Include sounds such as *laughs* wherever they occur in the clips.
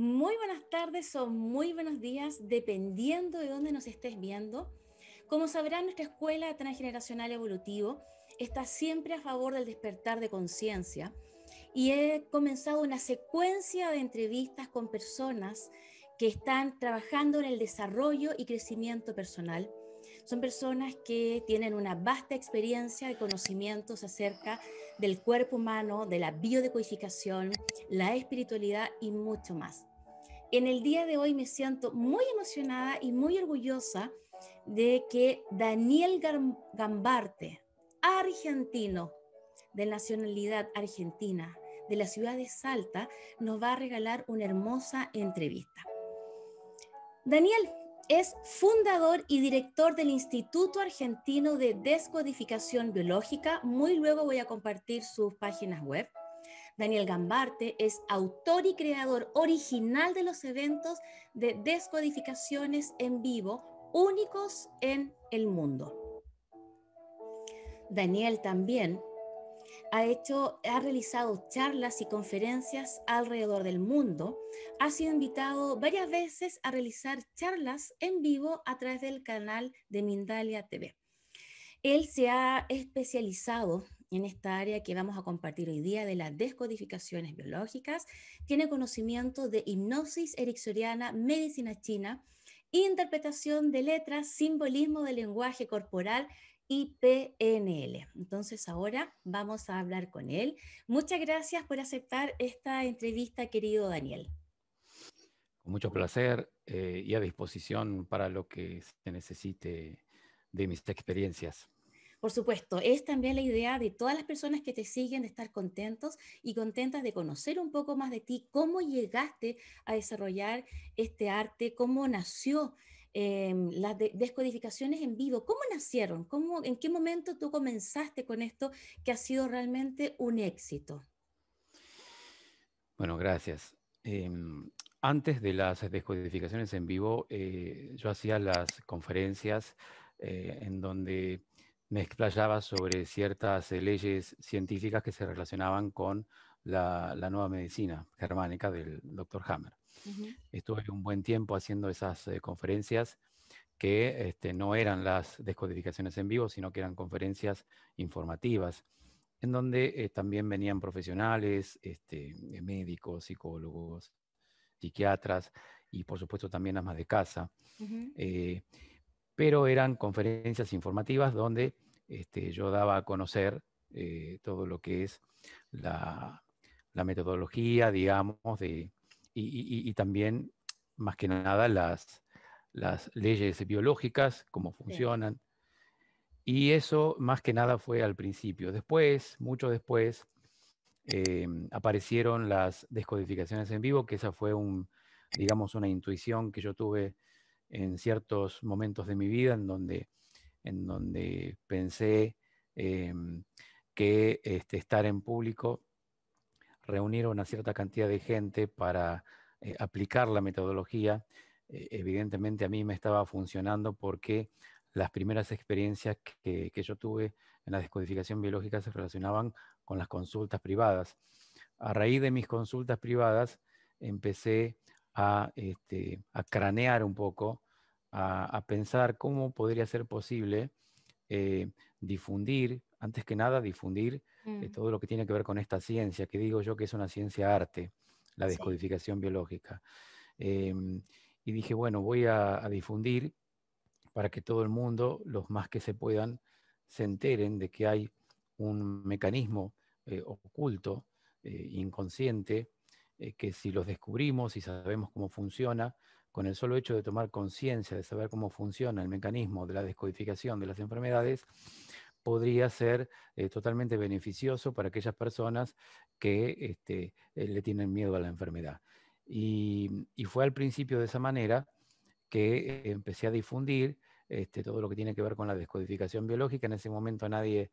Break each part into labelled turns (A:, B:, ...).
A: Muy buenas tardes o muy buenos días, dependiendo de dónde nos estés viendo. Como sabrán, nuestra escuela transgeneracional evolutivo está siempre a favor del despertar de conciencia y he comenzado una secuencia de entrevistas con personas que están trabajando en el desarrollo y crecimiento personal. Son personas que tienen una vasta experiencia de conocimientos acerca del cuerpo humano, de la biodecodificación, la espiritualidad y mucho más. En el día de hoy me siento muy emocionada y muy orgullosa de que Daniel Gambarte, argentino, de nacionalidad argentina, de la ciudad de Salta, nos va a regalar una hermosa entrevista. Daniel es fundador y director del Instituto Argentino de Descodificación Biológica. Muy luego voy a compartir sus páginas web. Daniel Gambarte es autor y creador original de los eventos de descodificaciones en vivo únicos en el mundo. Daniel también ha, hecho, ha realizado charlas y conferencias alrededor del mundo. Ha sido invitado varias veces a realizar charlas en vivo a través del canal de Mindalia TV. Él se ha especializado en esta área que vamos a compartir hoy día de las descodificaciones biológicas. Tiene conocimiento de hipnosis ericksoniana, medicina china, interpretación de letras, simbolismo del lenguaje corporal y PNL. Entonces ahora vamos a hablar con él. Muchas gracias por aceptar esta entrevista, querido Daniel.
B: Con mucho placer eh, y a disposición para lo que se necesite de mis experiencias.
A: Por supuesto, es también la idea de todas las personas que te siguen de estar contentos y contentas de conocer un poco más de ti, cómo llegaste a desarrollar este arte, cómo nació em, las descodificaciones en vivo, ¿cómo nacieron? ¿Cómo, ¿En qué momento tú comenzaste con esto que ha sido realmente un éxito?
B: Bueno, gracias. Em, antes de las descodificaciones en vivo, eh, yo hacía las conferencias eh, en donde me explayaba sobre ciertas eh, leyes científicas que se relacionaban con la, nueva medicina germánica del doctor Hammer. Estuve un buen tiempo haciendo esas eh, conferencias que este, no eran las descodificaciones en vivo, sino que eran conferencias informativas, en donde eh, también venían profesionales, este, médicos, psicólogos, psiquiatras y por supuesto también amas de casa pero eran conferencias informativas donde este, yo daba a conocer eh, todo lo que es la, metodología, digamos, de, y, también, más que nada, las, las leyes biológicas, cómo funcionan. Y eso, más que nada, fue al principio. Después, mucho después, eh, aparecieron las descodificaciones en vivo, que esa fue un, digamos, una intuición que yo tuve en ciertos momentos de mi vida en donde, en donde pensé em, que este, estar en público, reunir una cierta cantidad de gente para eh, aplicar la metodología, eh, evidentemente a mí me estaba funcionando porque las primeras experiencias que, que yo tuve en la descodificación biológica se relacionaban con las consultas privadas. A raíz de mis consultas privadas, empecé a, este, cranear un poco, a, pensar cómo podría ser posible eh, difundir, antes que nada, difundir eh, mm. todo lo que tiene que ver con esta ciencia, que digo yo que es una ciencia arte, la descodificación biológica. Em, y dije, bueno, voy a, a, difundir para que todo el mundo, los más que se puedan, se enteren de que hay un mecanismo eh, oculto, inconsciente, eh, que si los descubrimos y sabemos cómo funciona, con el solo hecho de tomar conciencia, de saber cómo funciona el mecanismo de la descodificación de las enfermedades, podría ser eh, totalmente beneficioso para aquellas personas que este, eh, le tienen miedo a la enfermedad. Y, fue al principio de esa manera que empecé a difundir este, todo lo que tiene que ver con la descodificación biológica. En ese momento nadie,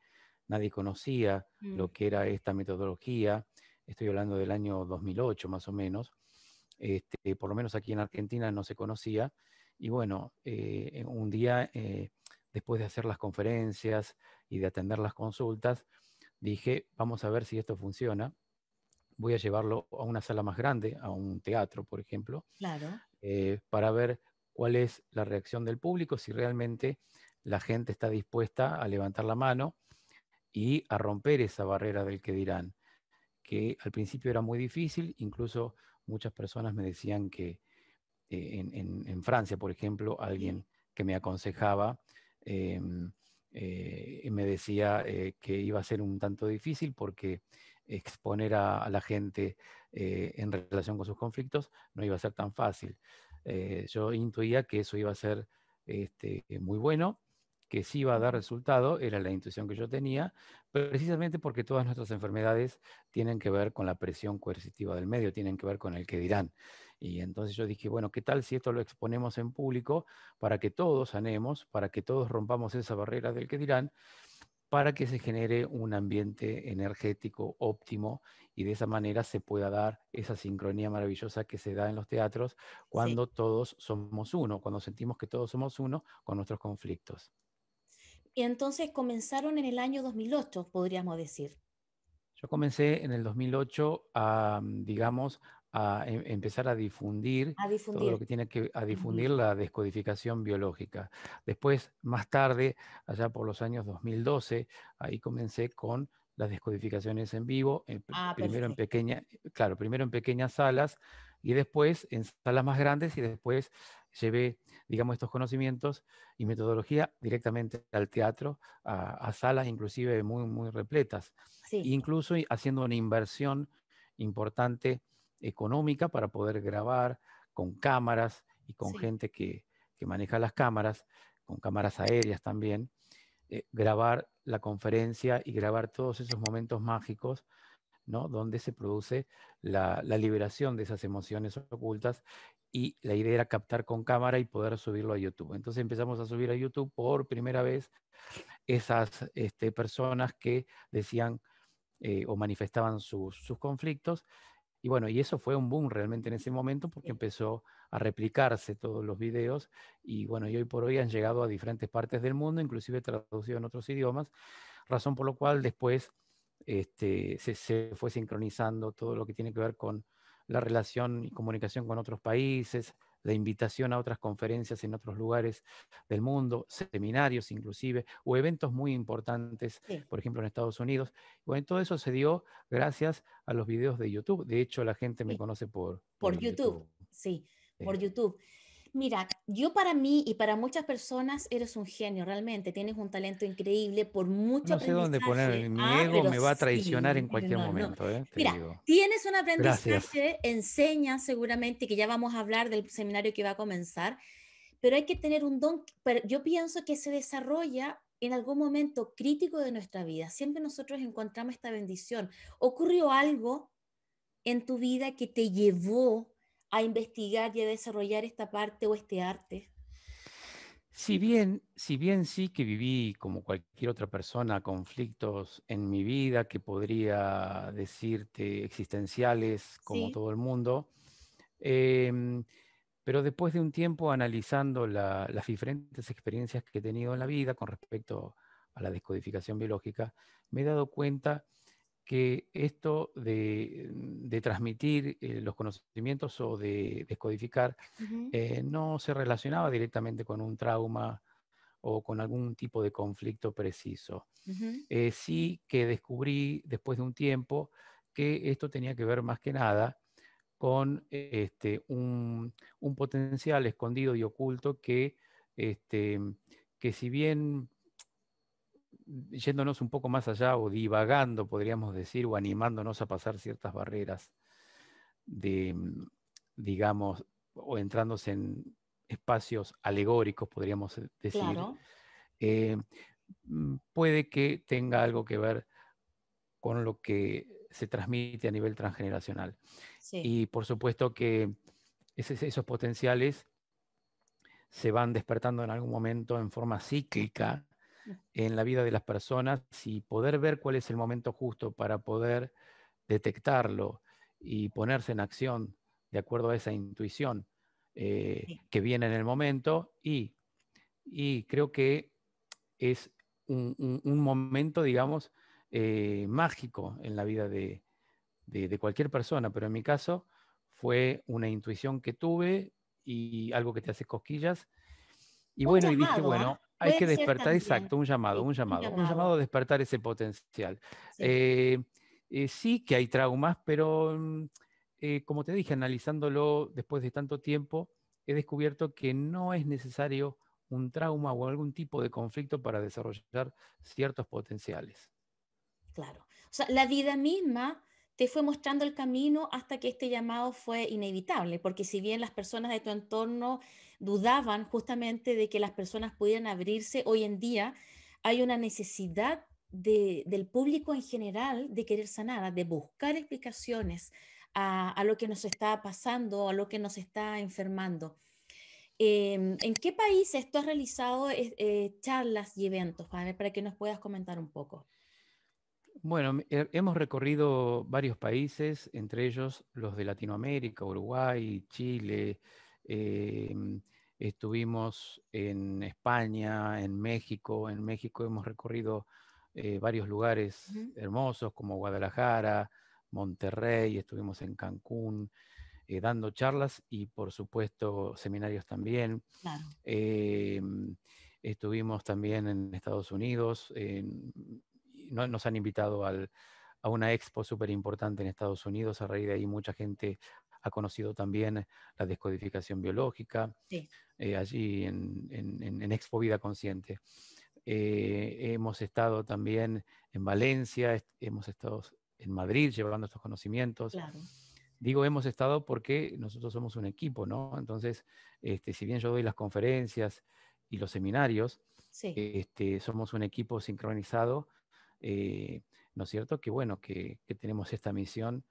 B: nadie conocía mm. lo que era esta metodología estoy hablando del año 2008 más o menos, este, por lo menos aquí en Argentina no se conocía, y bueno, eh, un día eh, después de hacer las conferencias y de atender las consultas, dije, vamos a ver si esto funciona, voy a llevarlo a una sala más grande, a un teatro, por ejemplo, eh, para ver cuál es la reacción del público, si realmente la gente está dispuesta a levantar la mano y a romper esa barrera del que dirán que al principio era muy difícil, incluso muchas personas me decían que eh, en, Francia, por ejemplo, alguien que me aconsejaba em, eh, me decía eh, que iba a ser un tanto difícil porque exponer a, la gente en relación con sus conflictos no iba a ser tan fácil. yo intuía que eso iba a ser este, muy bueno que sí va a dar resultado, era la intuición que yo tenía, precisamente porque todas nuestras enfermedades tienen que ver con la presión coercitiva del medio, tienen que ver con el que dirán. Y entonces yo dije, bueno, ¿qué tal si esto lo exponemos en público para que todos sanemos, para que todos rompamos esa barrera del que dirán, para que se genere un ambiente energético óptimo y de esa manera se pueda dar esa sincronía maravillosa que se da en los teatros cuando todos somos uno, cuando sentimos que todos somos uno con nuestros conflictos.
A: Y entonces comenzaron en el año 2008, podríamos decir.
B: Yo comencé en el 2008 a, mm, digamos, a em, empezar a difundir, todo lo que tiene que a difundir la descodificación biológica. Después, más tarde, allá por los años 2012, ahí comencé con las descodificaciones en vivo, ah, primero en claro, primero en pequeñas salas y después en salas más grandes y después llevé, digamos, estos conocimientos y metodología directamente al teatro, a, salas inclusive muy, muy repletas, incluso haciendo una inversión importante económica para poder grabar con cámaras y con gente que, maneja las cámaras, con cámaras aéreas también, eh, grabar la conferencia y grabar todos esos momentos mágicos ¿no? donde se produce la, liberación de esas emociones ocultas y la idea era captar con cámara y poder subirlo a YouTube. Entonces empezamos a subir a YouTube por primera vez esas este, personas que decían eh, o manifestaban sus conflictos. Y bueno, y eso fue un boom realmente en ese momento porque empezó a replicarse todos los videos y bueno, y hoy por hoy han llegado a diferentes partes del mundo, inclusive traducido en otros idiomas, razón por lo cual después este, se, se fue sincronizando todo lo que tiene que ver con la relación y comunicación con otros países, la invitación a otras conferencias en otros lugares del mundo, seminarios inclusive, o eventos muy importantes, por ejemplo en Estados Unidos. Bueno, todo eso se dio gracias a los videos de YouTube. De hecho, la gente me conoce por,
A: por, YouTube. sí, por YouTube. Mira, yo para mí y para muchas personas eres un genio, realmente tienes un talento increíble por mucho No sé dónde poner, mi miedo, ah, me va a traicionar en cualquier momento. Eh, Mira, tienes un aprendizaje, enseñas seguramente, que ya vamos a hablar del seminario que va a comenzar, pero hay que tener un don, pero yo pienso que se desarrolla en algún momento crítico de nuestra vida. Siempre nosotros encontramos esta bendición. Ocurrió algo en tu vida que te llevó a investigar y a desarrollar esta parte o este arte?
B: Si bien, si bien sí que viví como cualquier otra persona conflictos en mi vida que podría decirte existenciales como todo el mundo, em, pero después de un tiempo analizando las diferentes experiencias que he tenido en la vida con respecto a la descodificación biológica, me he dado cuenta que esto de, mm, transmitir eh, los conocimientos o de descodificar eh, no se relacionaba directamente con un trauma o con algún tipo de conflicto preciso. Eh, sí que descubrí después de un tiempo que esto tenía que ver más que nada con este, un, potencial escondido y oculto que, este, que si bien yéndonos un poco más allá o divagando, podríamos decir, o animándonos a pasar ciertas barreras de, mm, digamos, o entrándose en espacios alegóricos, podríamos eh, decir, eh, mm, puede que tenga algo que ver con lo que se transmite a nivel transgeneracional. Y por supuesto que esos potenciales se van despertando en algún momento en forma cíclica en la vida de las personas y poder ver cuál es el momento justo para poder detectarlo y ponerse en acción de acuerdo a esa intuición eh, que viene en el momento y, creo que es un, momento, digamos, eh, mágico en la vida de, de cualquier persona, pero en mi caso fue una intuición que tuve y algo que te hace cosquillas. Y bueno, y dije, ¿ah? bueno, hay que despertar, exacto, un llamado, un llamado, un llamado, a despertar ese potencial. Sí, eh, eh, que hay traumas, pero mm, eh, como te dije, analizándolo después de tanto tiempo, he descubierto que no es necesario un trauma o algún tipo de conflicto para desarrollar ciertos potenciales.
A: Claro. O sea, la vida misma te fue mostrando el camino hasta que este llamado fue inevitable, porque si bien las personas de tu entorno dudaban justamente de que las personas pudieran abrirse, hoy en día hay una necesidad del público en general de querer sanar, de buscar explicaciones a, lo que nos está pasando, a lo que nos está enfermando. Em, ¿En qué países tú has realizado eh, eh, charlas y eventos? para que nos puedas comentar un poco.
B: Bueno, eh, hemos recorrido varios países, entre ellos los de Latinoamérica, Uruguay, Chile. Eh, mm, estuvimos en España, en México. En México hemos recorrido eh, varios lugares hermosos como Guadalajara, Monterrey, estuvimos en Cancún. dando charlas y por supuesto seminarios también. Mm, estuvimos también en Estados Unidos, nos han invitado al, a una expo súper importante en Estados Unidos. A raíz de ahí mucha gente ha conocido también la descodificación biológica, eh, allí en, en, Expo Vida Consciente. Eh, hemos estado también en Valencia, hemos estado en Madrid llevando estos conocimientos. Digo, hemos estado porque nosotros somos un equipo, ¿no? Entonces, este, si bien yo doy las conferencias y los seminarios, este, somos un equipo sincronizado eh, ¿no es cierto? Que bueno, que, tenemos esta misión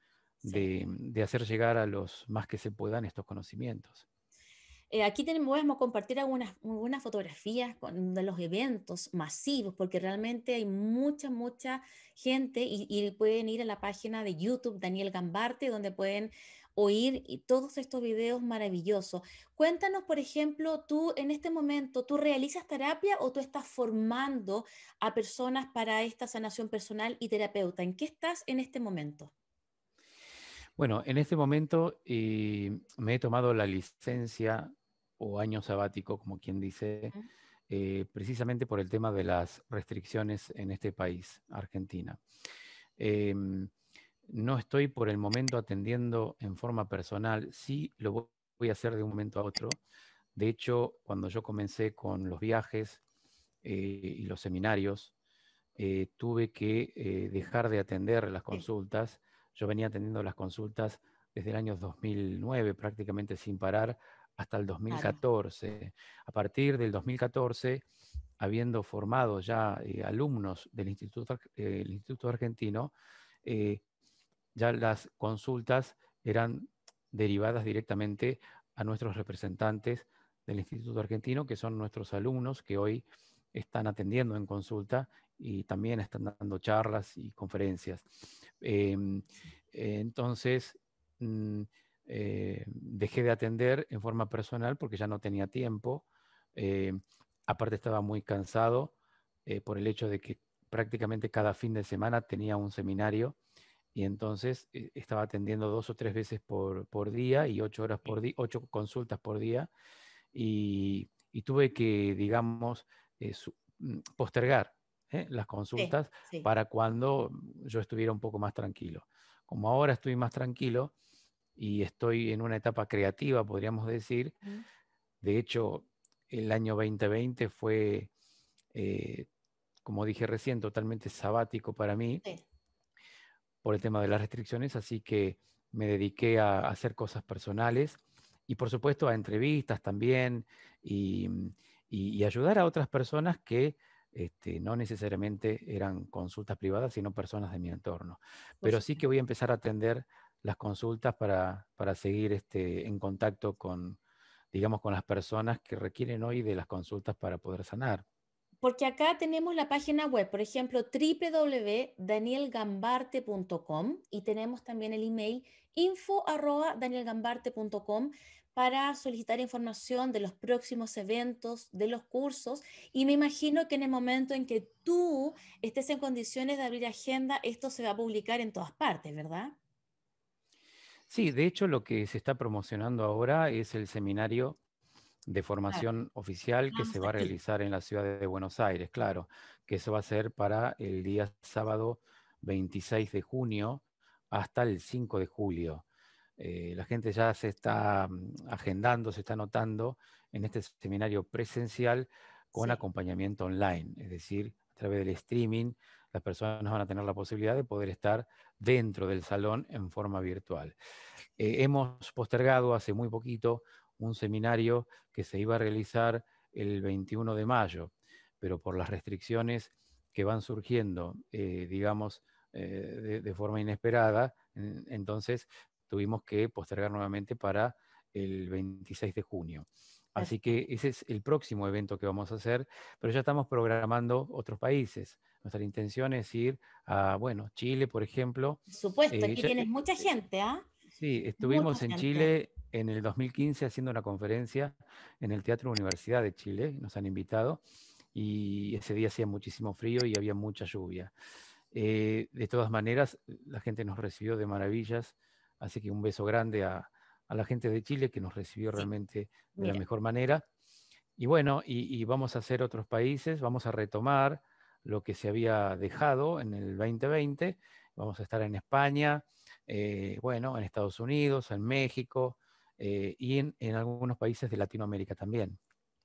B: de, hacer llegar a los más que se puedan estos conocimientos.
A: Eh, aquí tenemos, vamos a compartir algunas, fotografías con, de los eventos masivos, porque realmente hay mucha, mucha gente y, pueden ir a la página de YouTube Daniel Gambarte, donde pueden oír todos estos videos maravillosos. Cuéntanos, por ejemplo, tú en este momento, ¿tú realizas terapia o tú estás formando a personas para esta sanación personal y terapeuta? ¿En qué estás en este momento?
B: Bueno, en este momento eh, me he tomado la licencia o año sabático, como quien dice, eh, precisamente por el tema de las restricciones en este país, Argentina. Em, no estoy por el momento atendiendo en forma personal, sí lo voy a hacer de un momento a otro. De hecho, cuando yo comencé con los viajes eh, y los seminarios, eh, tuve que eh, dejar de atender las consultas. Yo venía atendiendo las consultas desde el año 2009 prácticamente sin parar hasta el 2014. A partir del 2014, habiendo formado ya alumnos del Instituto, Argentino, ya las consultas eran derivadas directamente a nuestros representantes del Instituto Argentino, que son nuestros alumnos que hoy están atendiendo en consulta y también están dando charlas y conferencias. Em, entonces, mm, eh, dejé de atender en forma personal porque ya no tenía tiempo. Eh, aparte estaba muy cansado eh, por el hecho de que prácticamente cada fin de semana tenía un seminario y entonces eh, estaba atendiendo dos o tres veces por, día y ocho, horas por ocho consultas por día y, tuve que, digamos, eh, mm, postergar ¿eh? las consultas para cuando yo estuviera un poco más tranquilo. Como ahora estoy más tranquilo y estoy en una etapa creativa, podríamos decir, de hecho, el año 2020 fue, como dije recién, totalmente sabático para mí por el tema de las restricciones, así que me dediqué a, hacer cosas personales y por supuesto a entrevistas también y, mm, ayudar a otras personas que este, no necesariamente eran consultas privadas, sino personas de mi entorno. Pero sí que voy a empezar a atender las consultas para, seguir este, en contacto con, digamos, con las personas que requieren hoy de las consultas para poder sanar
A: porque acá tenemos la página web, por ejemplo, www.danielgambarte.com y tenemos también el email info.danielgambarte.com para solicitar información de los próximos eventos, de los cursos, y me imagino que en el momento en que tú estés en condiciones de abrir agenda, esto se va a publicar en todas partes, ¿verdad?
B: Sí, de hecho lo que se está promocionando ahora es el seminario de formación oficial que ah, se va a realizar en la ciudad de Buenos Aires, claro, que eso va a ser para el día sábado 26 de junio hasta el 5 de julio. Eh, la gente ya se está mm, agendando, se está anotando en este seminario presencial con acompañamiento online, es decir, a través del streaming, las personas van a tener la posibilidad de poder estar dentro del salón en forma virtual. Eh, hemos postergado hace muy poquito un seminario que se iba a realizar el 21 de mayo, pero por las restricciones que van surgiendo, eh, digamos, eh, de, forma inesperada, entonces tuvimos que postergar nuevamente para el 26 de junio. Así que ese es el próximo evento que vamos a hacer, pero ya estamos programando otros países. Nuestra intención es ir a, bueno, Chile, por ejemplo. supuesto, eh, aquí tienes
A: mucha gente, ¿ah?
B: Sí, estuvimos en Chile en el 2015 haciendo una conferencia en el Teatro Universidad de Chile, nos han invitado, y ese día hacía muchísimo frío y había mucha lluvia. Eh, de todas maneras, la gente nos recibió de maravillas, así que un beso grande a, a la gente de Chile que nos recibió realmente de la mejor manera. Y bueno, y, vamos a hacer otros países, vamos a retomar lo que se había dejado en el 2020, vamos a estar en España, eh, bueno, en Estados Unidos, en México, eh, y en, algunos países de Latinoamérica también.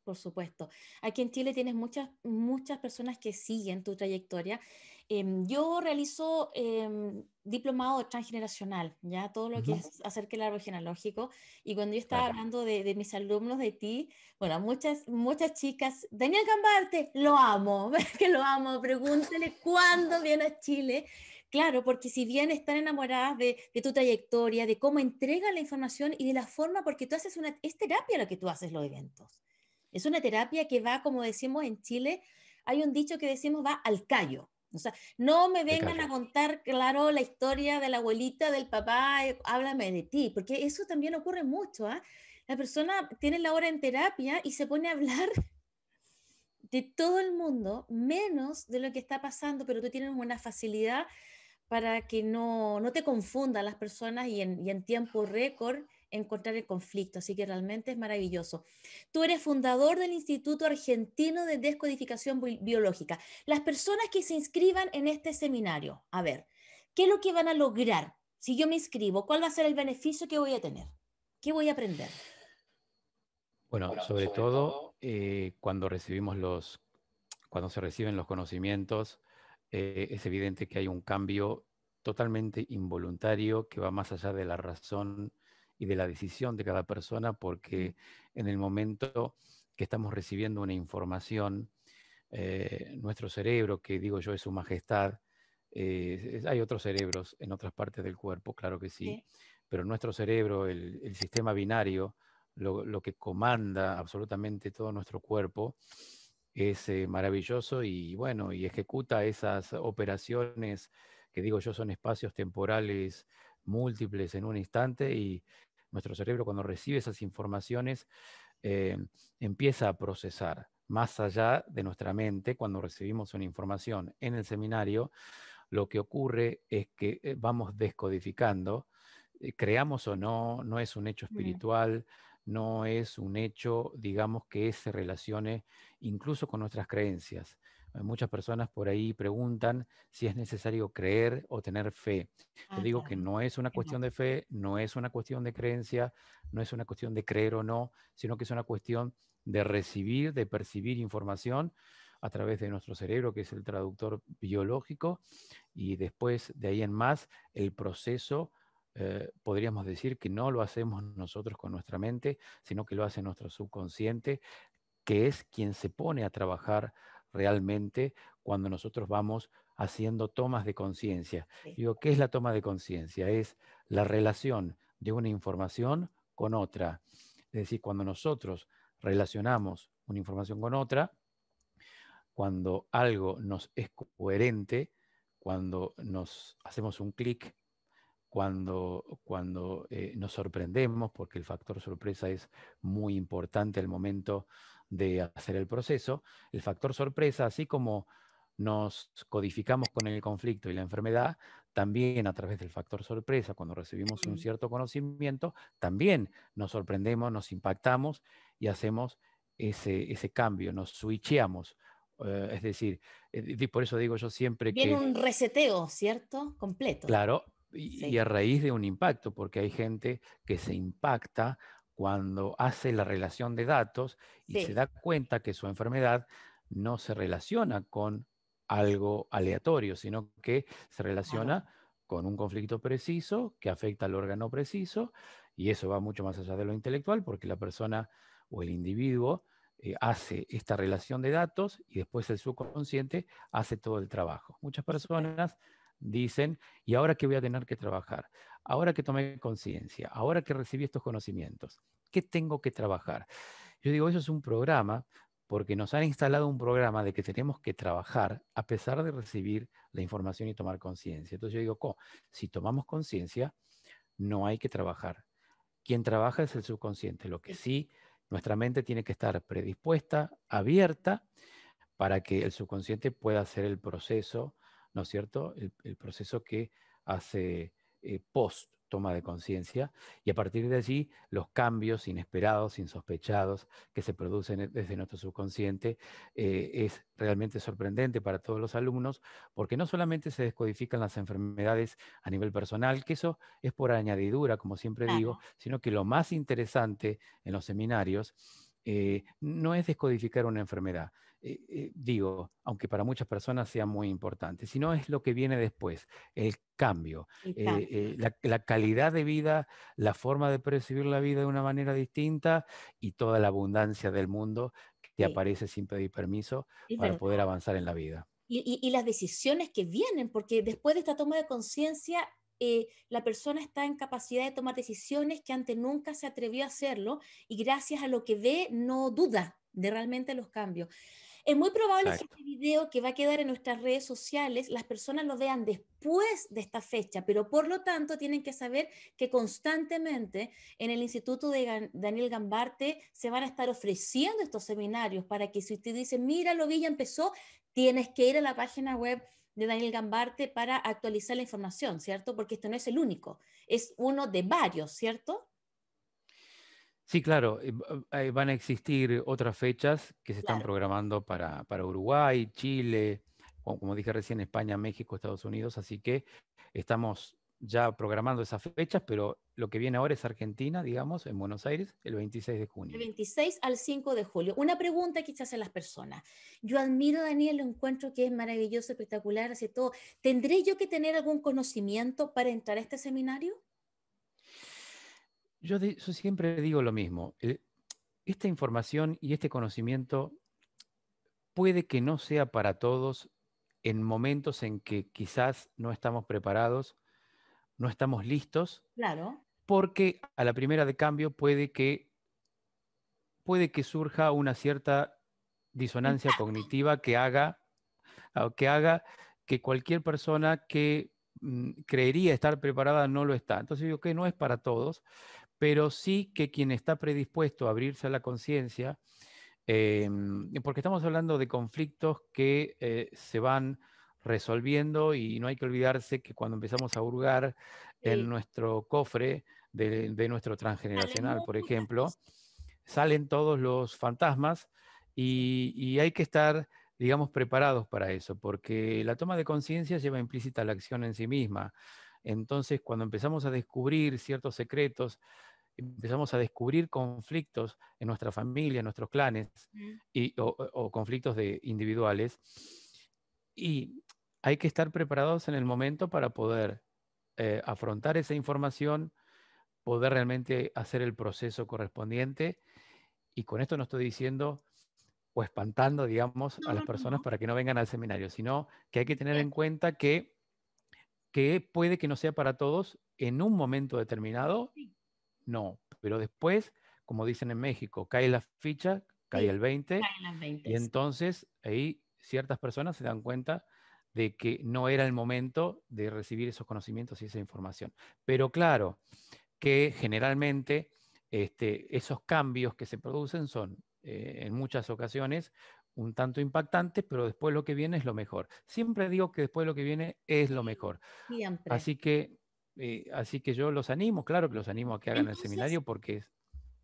A: Por supuesto. Aquí en Chile tienes muchas, muchas personas que siguen tu trayectoria. Em, yo realizo em, diplomado transgeneracional, ya todo lo que es acerca del árbol genealógico. Y cuando yo estaba hablando de, de, mis alumnos de ti, bueno, muchas, muchas chicas, Daniel Gambarte, lo amo, *laughs* que lo amo, pregúntale cuándo viene a Chile. Claro, porque si bien están enamoradas de, tu trayectoria, de cómo entrega la información y de la forma, porque tú haces una, es terapia lo que tú haces los eventos. Es una terapia que va, como decimos en Chile, hay un dicho que decimos va al callo. O sea, no me vengan a contar, claro, la historia de la abuelita, del papá, eh, háblame de ti, porque eso también ocurre mucho. ¿ah? La persona tiene la hora en terapia y se pone a hablar de todo el mundo, menos de lo que está pasando, pero tú tienes una facilidad para que no, te confundan las personas y en, tiempo récord encontrar el conflicto. Así que realmente es maravilloso. Tú eres fundador del Instituto Argentino de Descodificación Biológica. Las personas que se inscriban en este seminario, a ver, ¿qué es lo que van a lograr si yo me inscribo? ¿Cuál va a ser el beneficio que voy a tener? ¿Qué voy a aprender?
B: Bueno, sobre todo eh, cuando recibimos los, cuando se reciben los conocimientos, eh, es evidente que hay un cambio totalmente involuntario que va más allá de la razón y de la decisión de cada persona, porque en el momento que estamos recibiendo una información, eh, nuestro cerebro, que digo yo es su majestad, eh, hay otros cerebros en otras partes del cuerpo, claro que sí, pero nuestro cerebro, el, sistema binario, lo, que comanda absolutamente todo nuestro cuerpo, es eh, maravilloso y bueno, y ejecuta esas operaciones que digo yo son espacios temporales múltiples en un instante y nuestro cerebro cuando recibe esas informaciones eh, empieza a procesar más allá de nuestra mente cuando recibimos una información en el seminario lo que ocurre es que eh, vamos descodificando creamos o no, no es un hecho espiritual, no es un hecho, digamos, que se relacione incluso con nuestras creencias. Eh, muchas personas por ahí preguntan si es necesario creer o tener fe. Ah, digo que no es una cuestión de fe, no es una cuestión de creencia, no es una cuestión de creer o no, sino que es una cuestión de recibir, de percibir información a través de nuestro cerebro, que es el traductor biológico, y después de ahí en más el proceso eh, podríamos decir que no lo hacemos nosotros con nuestra mente, sino que lo hace nuestro subconsciente, que es quien se pone a trabajar realmente cuando nosotros vamos haciendo tomas de conciencia. Digo, ¿qué es la toma de conciencia? Es la relación de una información con otra. Es decir, cuando nosotros relacionamos una información con otra, cuando algo nos es coherente, cuando nos hacemos un clic cuando, cuando eh, nos sorprendemos, porque el factor sorpresa es muy importante al momento de hacer el proceso, el factor sorpresa, así como nos codificamos con el conflicto y la enfermedad, también a través del factor sorpresa, cuando recibimos un cierto conocimiento, también nos sorprendemos, nos impactamos y hacemos ese, ese cambio, nos switcheamos. Eh, es decir, eh, por eso digo yo siempre que... Viene un
A: reseteo, ¿cierto? Completo. Claro, y, a
B: raíz de un impacto, porque hay gente que se impacta cuando hace la relación de datos y se da cuenta que su enfermedad no se relaciona con algo aleatorio, sino que se relaciona con un conflicto preciso que afecta al órgano preciso y eso va mucho más allá de lo intelectual porque la persona o el individuo eh, hace esta relación de datos y después el subconsciente hace todo el trabajo. Muchas personas dicen, y ahora que voy a tener que trabajar, ahora que tomé conciencia, ahora que recibí estos conocimientos, ¿qué tengo que trabajar? Yo digo, eso es un programa porque nos han instalado un programa de que tenemos que trabajar a pesar de recibir la información y tomar conciencia. Entonces yo digo, si tomamos conciencia, no hay que trabajar. Quien trabaja es el subconsciente, lo que sí, nuestra mente tiene que estar predispuesta, abierta, para que el subconsciente pueda hacer el proceso ¿no es cierto?, el, proceso que hace eh, post toma de conciencia y a partir de allí los cambios inesperados, insospechados que se producen e-, desde nuestro subconsciente eh, es realmente sorprendente para todos los alumnos porque no solamente se descodifican las enfermedades a nivel personal, que eso es por añadidura, como siempre digo, sino que lo más interesante en los seminarios eh, no es descodificar una enfermedad, eh, eh, digo, aunque para muchas personas sea muy importante, sino es lo que viene después, el cambio, eh, la, calidad de vida, la forma de percibir la vida de una manera distinta y toda la abundancia del mundo que aparece sin pedir permiso para poder avanzar en la vida.
A: Y, y, las decisiones que vienen, porque después de esta toma de conciencia, la persona está en capacidad de tomar decisiones que antes nunca se atrevió a hacerlo y gracias a lo que ve no duda de realmente los cambios. Es muy probable que este video que va a quedar en nuestras redes sociales, las personas lo vean después de esta fecha, pero por lo tanto tienen que saber que constantemente en el Instituto de Daniel Gambarte se van a estar ofreciendo estos seminarios para que si usted dice, mira, lo vi, ya empezó, tienes que ir a la página web de Daniel Gambarte para actualizar la información, ¿cierto? Porque esto no es el único, es uno de varios, ¿cierto?
B: Sí, claro, eh, eh, van a existir otras fechas que se están programando para, para, Uruguay, Chile, como dije recién, España, México, Estados Unidos, así que estamos ya programando esas fechas, pero lo que viene ahora es Argentina, digamos, en Buenos Aires, el 26 de junio.
A: El 26 al 5 de julio. Una pregunta que se hacen las personas. Yo admiro, Daniel, lo encuentro que es maravilloso, espectacular, hace todo. ¿Tendré yo que tener algún conocimiento para entrar a este seminario?
B: Yo, siempre digo lo mismo. Eh, esta información y este conocimiento puede que no sea para todos en momentos en que quizás no estamos preparados, no estamos listos. Claro. Porque a la primera de cambio puede que, puede que surja una cierta disonancia cognitiva que haga, ah, que haga que cualquier persona que mm, creería estar preparada no lo está. Entonces digo que no es para todos pero sí que quien está predispuesto a abrirse a la conciencia, em, porque estamos hablando de conflictos que eh, se van resolviendo y no hay que olvidarse que cuando empezamos a hurgar en nuestro cofre de, nuestro transgeneracional, por ejemplo, salen todos los fantasmas y hay que estar digamos, preparados para eso, porque la toma de conciencia lleva implícita la acción en sí misma. Entonces, cuando empezamos a descubrir ciertos secretos empezamos a descubrir conflictos en nuestra familia, en nuestros clanes o, conflictos de individuales. Y hay que estar preparados en el momento para poder eh, afrontar esa información, poder realmente hacer el proceso correspondiente. Y con esto no estoy diciendo o espantando, digamos, a las personas para que no vengan al seminario, sino que hay que tener en cuenta que, que puede que no sea para todos en un momento determinado no, pero después, como dicen en México, cae la ficha, cae el 20, y entonces ahí ciertas personas se dan cuenta de que no era el momento de recibir esos conocimientos y esa información. Pero claro, que generalmente este, esos cambios que se producen son eh, en muchas ocasiones un tanto impactantes, pero después lo que viene es lo mejor. Siempre digo que después lo que viene es lo mejor. Así que eh, así que yo los animo, claro que los animo a que hagan el seminario porque es,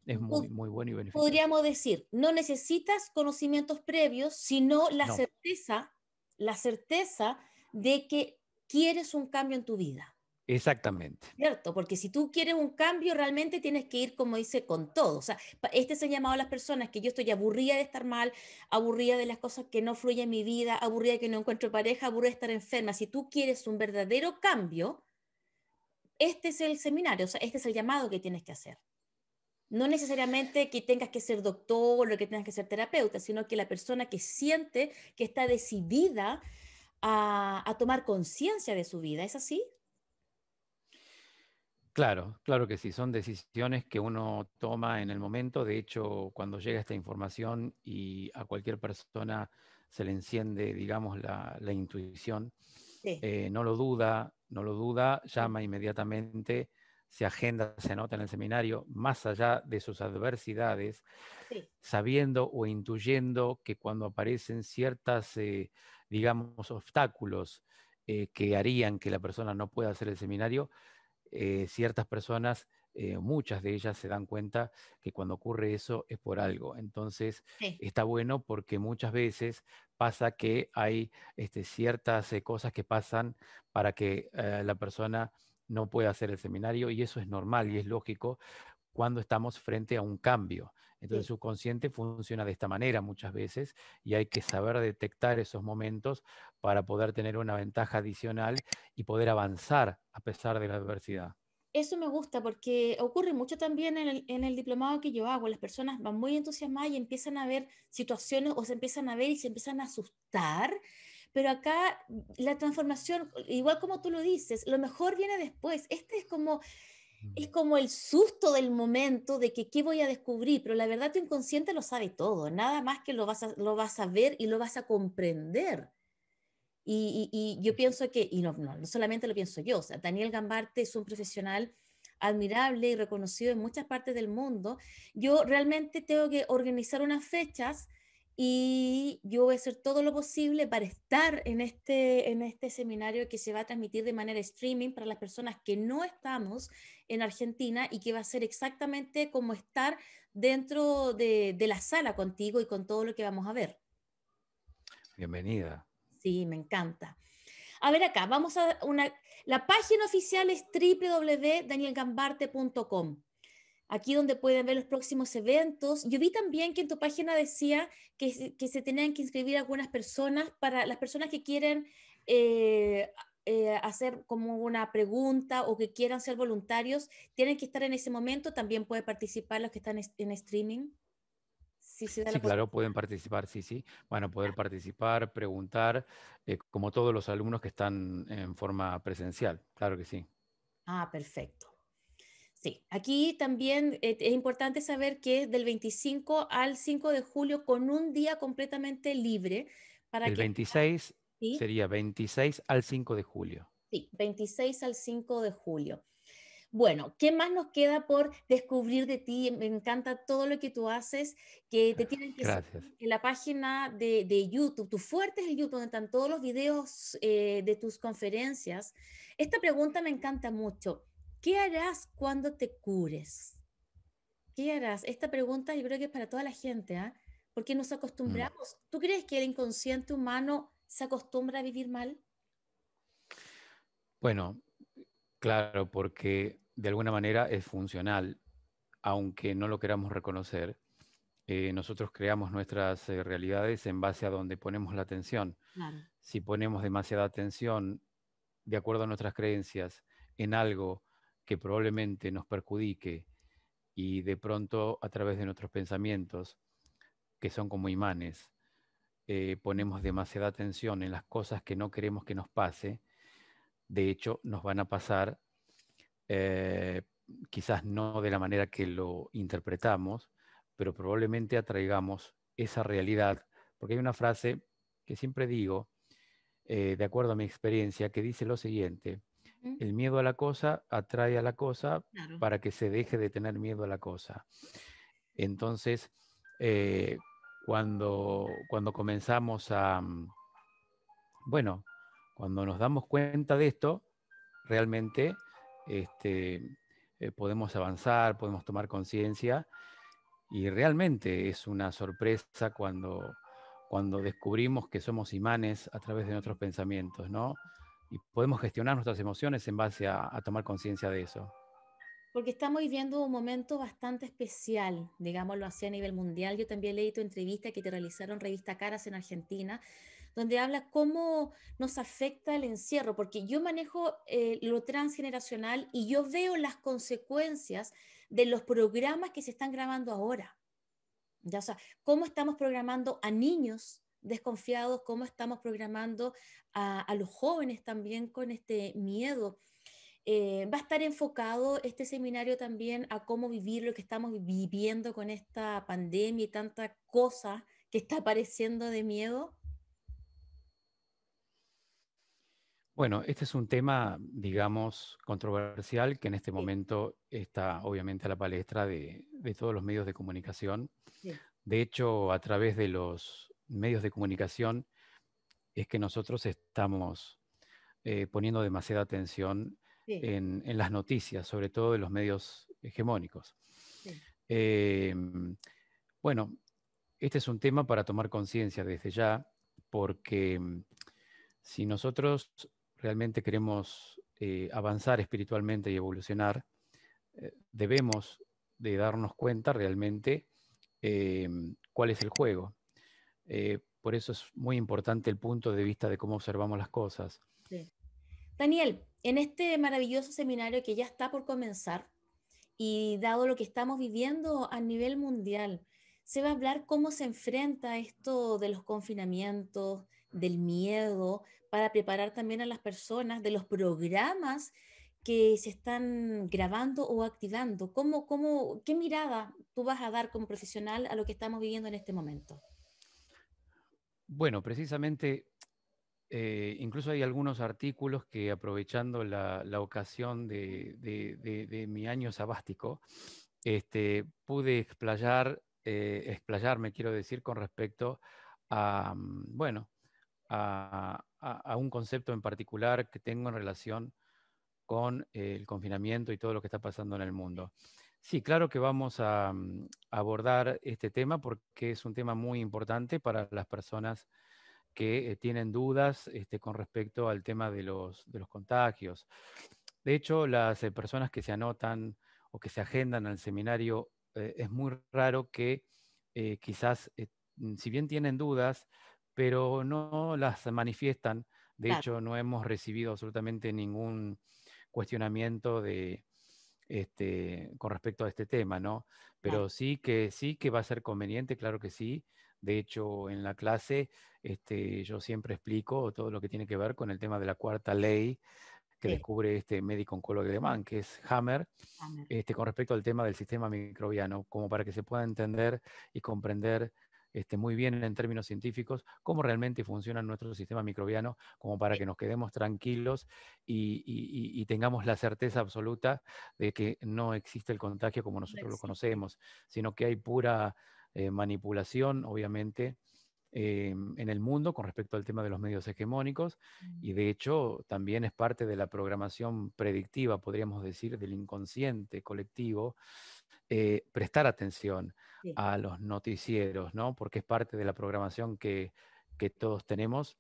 B: es muy, muy bueno y
A: beneficioso. Podríamos decir, no necesitas conocimientos previos, sino la certeza, la certeza de que quieres un cambio en tu vida.
B: Exactamente.
A: Cierto, porque si tú quieres un cambio, realmente tienes que ir, como dice, con todo. O sea, este es el llamado a las personas que yo estoy aburrida de estar mal, aburrida de las cosas que no fluyen en mi vida, aburrida de que no encuentro pareja, aburrida de estar enferma. Si tú quieres un verdadero cambio, este es el seminario, o sea, este es el llamado que tienes que hacer. No necesariamente que tengas que ser doctor o que tengas que ser terapeuta, sino que la persona que siente que está decidida a, tomar conciencia de su vida, ¿es así?
B: Claro, claro que sí, son decisiones que uno toma en el momento. De hecho, cuando llega esta información y a cualquier persona se le enciende, digamos, la intuición, eh, no lo duda, no lo duda, llama inmediatamente, se agenda, se anota en el seminario, más allá de sus adversidades, sabiendo o intuyendo que cuando aparecen ciertas, eh, digamos, obstáculos eh, que harían que la persona no pueda hacer el seminario, ciertas personas muchas de ellas se dan cuenta que cuando ocurre eso es por algo. Entonces, está bueno porque muchas veces pasa que hay este, ciertas eh, cosas que pasan para que eh, la persona no pueda hacer el seminario y eso es normal y es lógico cuando estamos frente a un cambio. Entonces, el subconsciente funciona de esta manera muchas veces y hay que saber detectar esos momentos para poder tener una ventaja adicional y poder avanzar a pesar de la adversidad.
A: Eso me gusta porque ocurre mucho también en el, diplomado que yo hago. Las personas van muy entusiasmadas y empiezan a ver situaciones o se empiezan a ver y se empiezan a asustar. Pero acá mm, la transformación, igual como tú lo dices, lo mejor viene después. Este es como es como el susto del momento de que qué voy a descubrir, pero la verdad tu inconsciente lo sabe todo, nada más que lo vas lo vas a ver y lo vas a comprender. Y, yo pienso que, y no, no, solamente lo pienso yo, sea, Daniel Gambarte es un profesional admirable y reconocido en muchas partes del mundo. Yo realmente tengo que organizar unas fechas y yo voy a hacer todo lo posible para estar en este, en este seminario que se va a transmitir de manera streaming para las personas que no estamos en Argentina y que va a ser exactamente como estar dentro de la sala contigo y con todo lo que vamos a ver.
B: Bienvenida.
A: Sí, me encanta. A ver acá, vamos a una... La página oficial es www.danielgambarte.com. Aquí donde pueden ver los próximos eventos. Yo vi también que en tu página decía que, se tenían que inscribir algunas personas para las personas que quieren eh, eh, hacer como una pregunta o que quieran ser voluntarios, tienen que estar en ese momento. También pueden participar los que están en streaming. Sí, pues. claro,
B: pueden participar, sí, sí. Bueno, poder participar, preguntar, eh, como todos los alumnos que están en forma presencial, claro que sí.
A: Ah, perfecto. Sí, aquí también eh, es importante saber que del 25 al 5 de julio con un día completamente libre. Para el
B: 26 sería 26 al 5 de julio.
A: Sí, 26 al 5 de julio. Bueno, ¿qué más nos queda por descubrir de ti? Me encanta todo lo que tú haces, que te tienen que Gracias. en la página de, YouTube. Tu fuerte es el YouTube, donde están todos los videos eh, de tus conferencias. Esta pregunta me encanta mucho. ¿Qué harás cuando te cures? ¿Qué harás? Esta pregunta yo creo que es para toda la gente, ¿ah? porque nos mm. acostumbramos. ¿Tú crees que el inconsciente humano se acostumbra a vivir mal?
B: Bueno, claro, porque de alguna manera es funcional, aunque no lo queramos reconocer. Eh, nosotros creamos nuestras eh, realidades en base a donde ponemos la atención. Si ponemos demasiada atención, de acuerdo a nuestras creencias, en algo que probablemente nos perjudique y de pronto a través de nuestros pensamientos, que son como imanes, eh, ponemos demasiada atención en las cosas que no queremos que nos pase, de hecho nos van a pasar eh, quizás no de la manera que lo interpretamos, pero probablemente atraigamos esa realidad, porque hay una frase que siempre digo, eh, de acuerdo a mi experiencia, que dice lo siguiente, el miedo a la cosa atrae a la cosa para que se deje de tener miedo a la cosa. Entonces, eh, cuando comenzamos a, mm, bueno, cuando nos damos cuenta de esto, realmente este, eh, podemos avanzar, podemos tomar conciencia. Y realmente es una sorpresa cuando, cuando descubrimos que somos imanes a través de nuestros pensamientos, ¿no? Y podemos gestionar nuestras emociones en base a, tomar conciencia de eso.
A: Porque estamos viviendo un momento bastante especial, digámoslo así, a nivel mundial. Yo también leí tu entrevista que te realizaron Revista Caras en Argentina, donde habla cómo nos afecta el encierro, porque yo manejo eh, lo transgeneracional y yo veo las consecuencias de los programas que se están grabando ahora. ¿Ya? O sea, cómo estamos programando a niños desconfiados, cómo estamos programando a, los jóvenes también con este miedo. Eh, va a estar enfocado este seminario también a cómo vivir lo que estamos viviendo con esta pandemia y tanta cosa que está apareciendo de miedo.
B: Bueno, este es un tema, digamos, controversial que en este momento está obviamente a la palestra de, todos los medios de comunicación. De hecho, a través de los medios de comunicación es que nosotros estamos eh, poniendo demasiada atención en, las noticias, sobre todo de los medios hegemónicos. Em, bueno, este es un tema para tomar conciencia desde ya, porque mm, si nosotros realmente queremos eh, avanzar espiritualmente y evolucionar, eh, debemos de darnos cuenta realmente eh, cuál es el juego. por eso es muy importante el punto de vista de cómo observamos las cosas.
A: Daniel, en este maravilloso seminario que ya está por comenzar y dado lo que estamos viviendo a nivel mundial, se va a hablar cómo se enfrenta esto de los confinamientos, del miedo, para preparar también a las personas de los programas que se están grabando o activando. ¿Cómo, cómo, ¿Qué mirada tú vas a dar como profesional a lo que estamos viviendo en este momento?
B: Bueno, precisamente, eh, incluso hay algunos artículos que aprovechando la, ocasión de, mi año sabástico, este, pude eh, explayarme, quiero decir, con respecto a, mm, bueno, a, un concepto en particular que tengo en relación con el confinamiento y todo lo que está pasando en el mundo. Sí, claro que vamos a, mm, abordar este tema porque es un tema muy importante para las personas que eh, tienen dudas este, con respecto al tema de los, contagios. De hecho, las eh, personas que se anotan o que se agendan al seminario, eh, es muy raro que quizás, mm, si bien tienen dudas, pero no las manifiestan. De hecho, no hemos recibido absolutamente ningún cuestionamiento este, con respecto a este tema, ¿no? Pero sí que sí que va a ser conveniente, claro que sí. De hecho, en la clase este, yo siempre explico todo lo que tiene que ver con el tema de la cuarta ley que descubre este médico oncólogo alemán, que es Hammer, este, con respecto al tema del sistema microbiano, como para que se pueda entender y comprender este, muy bien en términos científicos cómo realmente funciona nuestro sistema microbiano, como para que nos quedemos tranquilos y, tengamos la certeza absoluta de que no existe el contagio como nosotros lo conocemos, sino que hay pura eh, manipulación, obviamente, eh, en el mundo con respecto al tema de los medios hegemónicos y mm. de hecho también es parte de la programación predictiva, podríamos decir, del inconsciente colectivo eh, prestar atención a los noticieros, ¿no? Porque es parte de la programación que, todos tenemos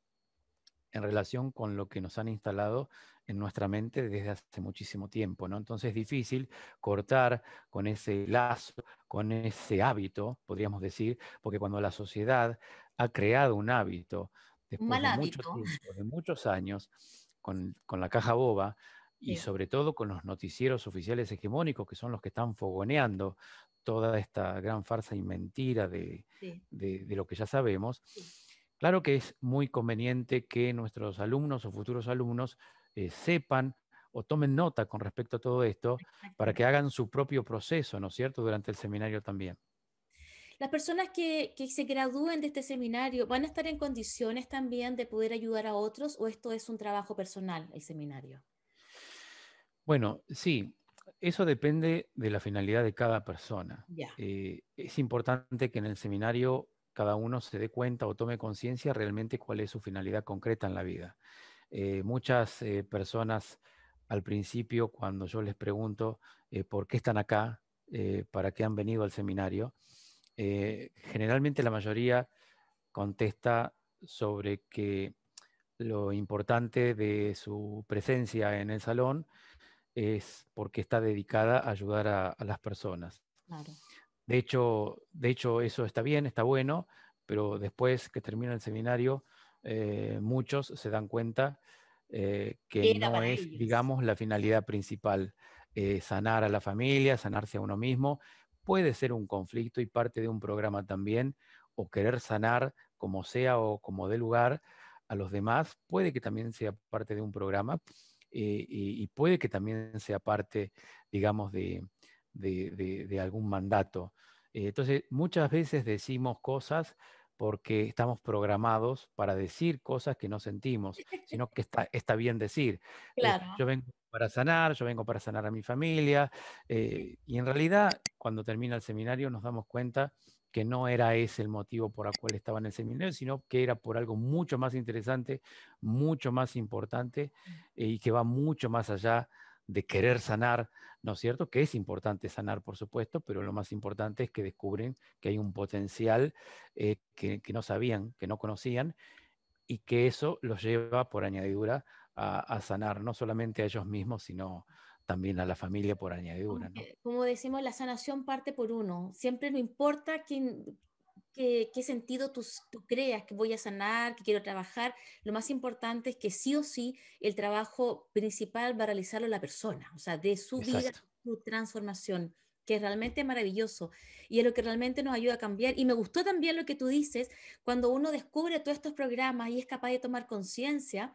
B: en relación con lo que nos han instalado en nuestra mente desde hace muchísimo tiempo, ¿no? Entonces es difícil cortar con ese lazo, con ese hábito, podríamos decir, porque cuando la sociedad ha creado un hábito después de, de muchos años con, con, la caja boba, y sobre todo con los noticieros oficiales hegemónicos, que son los que están fogoneando toda esta gran farsa y mentira de, lo que ya sabemos, claro que es muy conveniente que nuestros alumnos o futuros alumnos eh, sepan o tomen nota con respecto a todo esto para que hagan su propio proceso, ¿no es cierto?, durante el seminario también.
A: Las personas que se gradúen de este seminario van a estar en condiciones también de poder ayudar a otros o esto es un trabajo personal, el seminario.
B: Bueno, sí, eso depende de la finalidad de cada persona. Eh, es importante que en el seminario cada uno se dé cuenta o tome conciencia realmente cuál es su finalidad concreta en la vida. Eh, muchas eh, personas al principio, cuando yo les pregunto por qué están acá, para qué han venido al seminario, generalmente la mayoría contesta sobre que lo importante de su presencia en el salón es porque está dedicada a ayudar a, las personas. De, hecho, de hecho, eso está bien, está bueno, pero después que termina el seminario, eh, muchos se dan cuenta eh, que no es, digamos, la finalidad principal. Eh, sanar a la familia, sanarse a uno mismo, puede ser un conflicto y parte de un programa también, o querer sanar como sea o como dé lugar a los demás, puede que también sea parte de un programa, eh, y, puede que también sea parte, digamos, de, algún mandato. Eh, entonces, muchas veces decimos cosas porque estamos programados para decir cosas que no sentimos, *laughs* sino que está, bien decir. Eh, yo vengo para sanar, yo vengo para sanar a mi familia, y en realidad cuando termina el seminario nos damos cuenta que no era ese el motivo por el cual estaban en el seminario, sino que era por algo mucho más interesante, mucho más importante mm. eh, y que va mucho más allá de querer sanar, ¿no es cierto? Que es importante sanar, por supuesto, pero lo más importante es que descubren que hay un potencial eh, que, no sabían, que no conocían, y que eso los lleva por añadidura a, a sanar, no solamente a ellos mismos, sino también a la familia por añadidura. ¿no?
A: Como decimos, la sanación parte por uno. Siempre no importa quién, qué, sentido tú, creas que voy a sanar, que quiero trabajar. Lo más importante es que sí o sí el trabajo principal va a realizarlo la persona, o sea, de su vida, su transformación que es realmente maravilloso y es lo que realmente nos ayuda a cambiar. Y me gustó también lo que tú dices, cuando uno descubre todos estos programas y es capaz de tomar conciencia,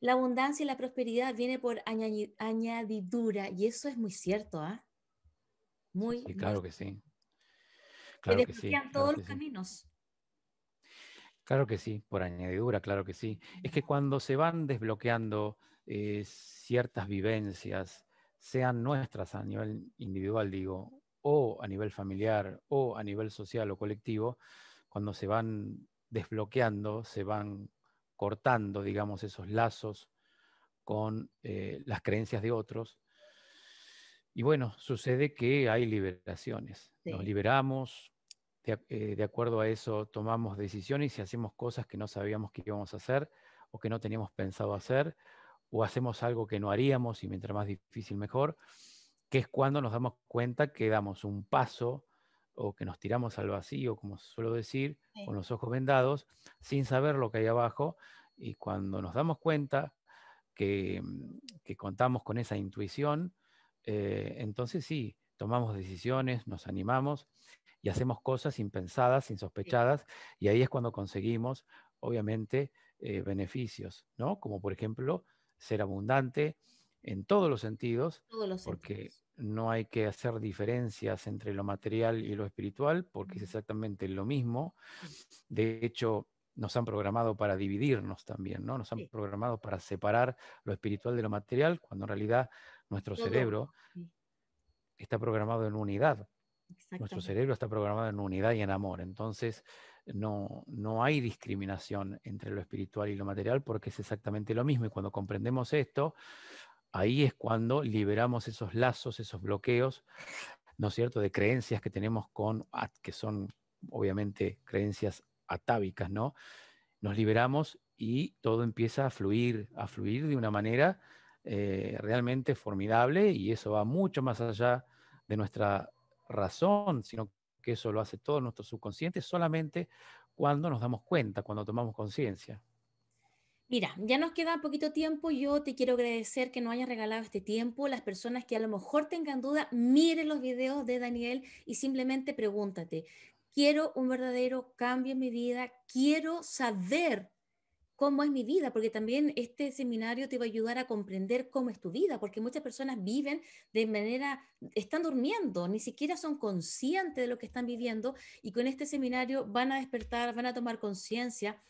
A: la abundancia y la prosperidad viene por añadidura y eso es muy cierto, ¿ah? Muy. claro
B: que sí. Claro que sí, todos los caminos. Claro que sí, por añadidura, claro que sí. Es que cuando se van desbloqueando eh, ciertas vivencias, sean nuestras a nivel individual, digo, o a nivel familiar, o a nivel social o colectivo, cuando se van desbloqueando, se van cortando, digamos, esos lazos con eh, las creencias de otros. Y bueno, sucede que hay liberaciones. Nos liberamos, de, eh, de, acuerdo a eso tomamos decisiones y hacemos cosas que no sabíamos que íbamos a hacer o que no teníamos pensado hacer, o hacemos algo que no haríamos y mientras más difícil mejor, que es cuando nos damos cuenta que damos un paso o que nos tiramos al vacío, como suelo decir, con los ojos vendados, sin saber lo que hay abajo. Y cuando nos damos cuenta que, mm, contamos con esa intuición, eh, entonces sí, tomamos decisiones, nos animamos y hacemos cosas impensadas, insospechadas, y ahí es cuando conseguimos, obviamente, eh, beneficios, ¿no? Como por ejemplo, ser abundante, en todos los sentidos, porque no hay que hacer diferencias entre lo material y lo espiritual, porque es exactamente lo mismo. De hecho, nos han programado para dividirnos también, ¿no? Nos han programado para separar lo espiritual de lo material, cuando en realidad nuestro cerebro está programado en unidad. Nuestro cerebro está programado en unidad y en amor. Entonces, no, no hay discriminación entre lo espiritual y lo material porque es exactamente lo mismo. Y cuando comprendemos esto, ahí es cuando liberamos esos lazos, esos bloqueos, ¿no es cierto?, de creencias que tenemos con, que son obviamente creencias atávicas, ¿no? Nos liberamos y todo empieza a fluir, a fluir de una manera eh, realmente formidable y eso va mucho más allá de nuestra razón, sino que eso lo hace todo nuestro subconsciente solamente cuando nos damos cuenta, cuando tomamos conciencia.
A: Mira, ya nos queda poquito tiempo. Yo te quiero agradecer que nos hayas regalado este tiempo. Las personas que a lo mejor tengan duda, miren los videos de Daniel y simplemente pregúntate, quiero un verdadero cambio en mi vida, quiero saber cómo es mi vida, porque también este seminario te va a ayudar a comprender cómo es tu vida, porque muchas personas viven de manera, están durmiendo, ni siquiera son conscientes de lo que están viviendo y con este seminario van a despertar, van a tomar conciencia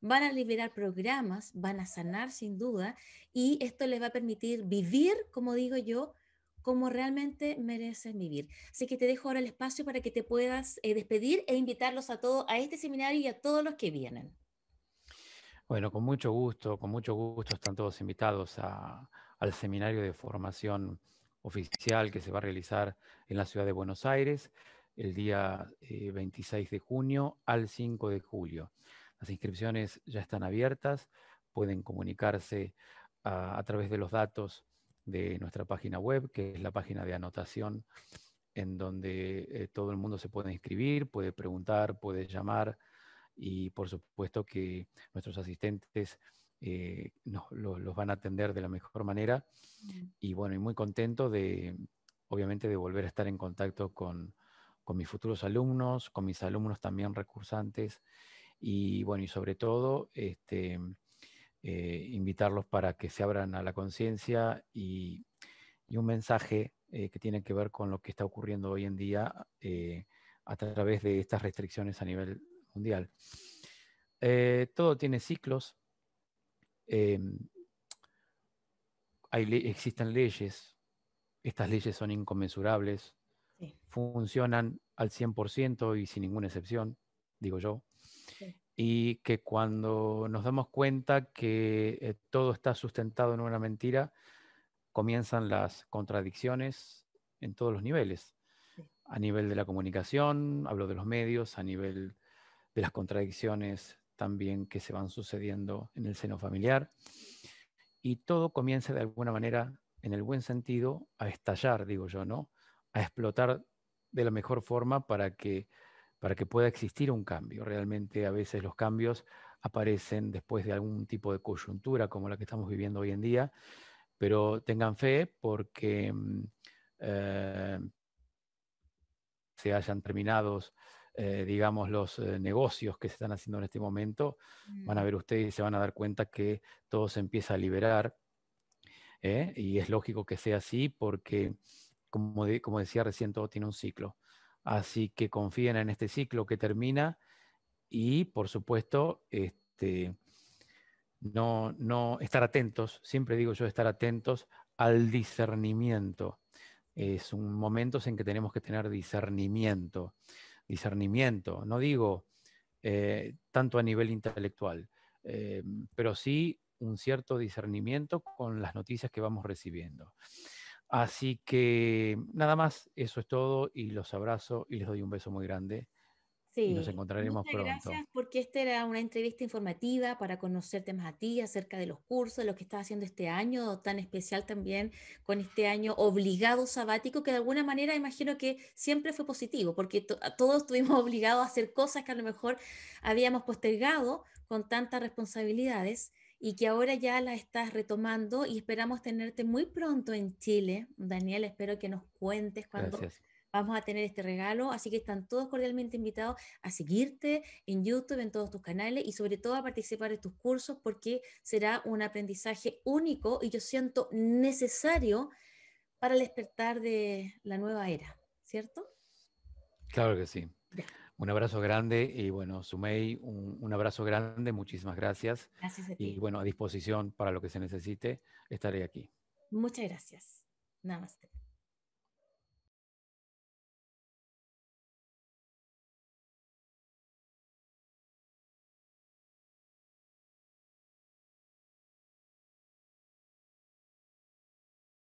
A: van a liberar programas, van a sanar sin duda y esto les va a permitir vivir, como digo yo, como realmente merecen vivir. Así que te dejo ahora el espacio para que te puedas eh, despedir e invitarlos a todos a este seminario y a todos los que vienen.
B: Bueno, con mucho gusto, con mucho gusto están todos invitados al seminario de formación oficial que se va a realizar en la ciudad de Buenos Aires el día 26 eh, de junio al 5 de julio. Las inscripciones ya están abiertas, pueden comunicarse a, través de los datos de nuestra página web, que es la página de anotación, en donde eh, todo el mundo se puede inscribir, puede preguntar, puede llamar y por supuesto que nuestros asistentes eh, los van a atender de la mejor manera. Mm. Y bueno, y muy contento de, obviamente, de volver a estar en contacto con, con mis futuros alumnos, con mis alumnos también recursantes y bueno, y sobre todo este, mm, eh, invitarlos para que se abran a la conciencia y, un mensaje eh, que tiene que ver con lo que está ocurriendo hoy en día eh, a través de estas restricciones a nivel mundial. todo tiene ciclos, em, existen leyes, estas leyes son inconmensurables, funcionan al 100% y sin ninguna excepción, digo yo. Y que cuando nos damos cuenta que eh, todo está sustentado en una mentira, comienzan las contradicciones en todos los niveles. A nivel de la comunicación, hablo de los medios, a nivel de las contradicciones también que se van sucediendo en el seno familiar. Y todo comienza de alguna manera, en el buen sentido, a estallar, digo yo, ¿no? A explotar de la mejor forma para que para que pueda existir un cambio. Realmente a veces los cambios aparecen después de algún tipo de coyuntura como la que estamos viviendo hoy en día, pero tengan fe porque mm, eh, se hayan terminado, eh, digamos, los eh, negocios que se están haciendo en este momento, van a mm. ver ustedes y se van a dar cuenta que todo se empieza a liberar. Y es lógico que sea así porque, como, como decía recién, todo tiene un ciclo. Así que confíen en este ciclo que termina y, por supuesto, este, no, no estar atentos, siempre digo yo estar atentos al discernimiento. Es un momento en que tenemos que tener discernimiento. Discernimiento, no digo eh, tanto a nivel intelectual, eh, pero sí un cierto discernimiento con las noticias que vamos recibiendo. Así que nada más, eso es todo y los abrazo y les doy un beso muy grande.
A: Sí. nos encontraremos Muchas pronto. Gracias porque esta era una entrevista informativa para conocerte más a ti acerca de los cursos, lo que estás haciendo este año, tan especial también con este año obligado sabático, que de alguna manera imagino que siempre fue positivo, porque todos estuvimos *laughs* obligados a hacer cosas que a lo mejor habíamos postergado con tantas responsabilidades y que ahora ya la estás retomando y esperamos tenerte muy pronto en Chile. Daniel, espero que nos cuentes cuando vamos a tener este regalo. Así que están todos cordialmente invitados a seguirte en YouTube, en todos tus canales y sobre todo a participar de tus cursos porque será un aprendizaje único y yo siento necesario para el despertar de la nueva era, ¿cierto?
B: Claro que sí. Un abrazo grande y bueno, Sumei, un, abrazo grande, muchísimas gracias. Gracias a ti. Y bueno, a disposición para lo que se necesite, estaré aquí.
A: Muchas gracias. Namaste.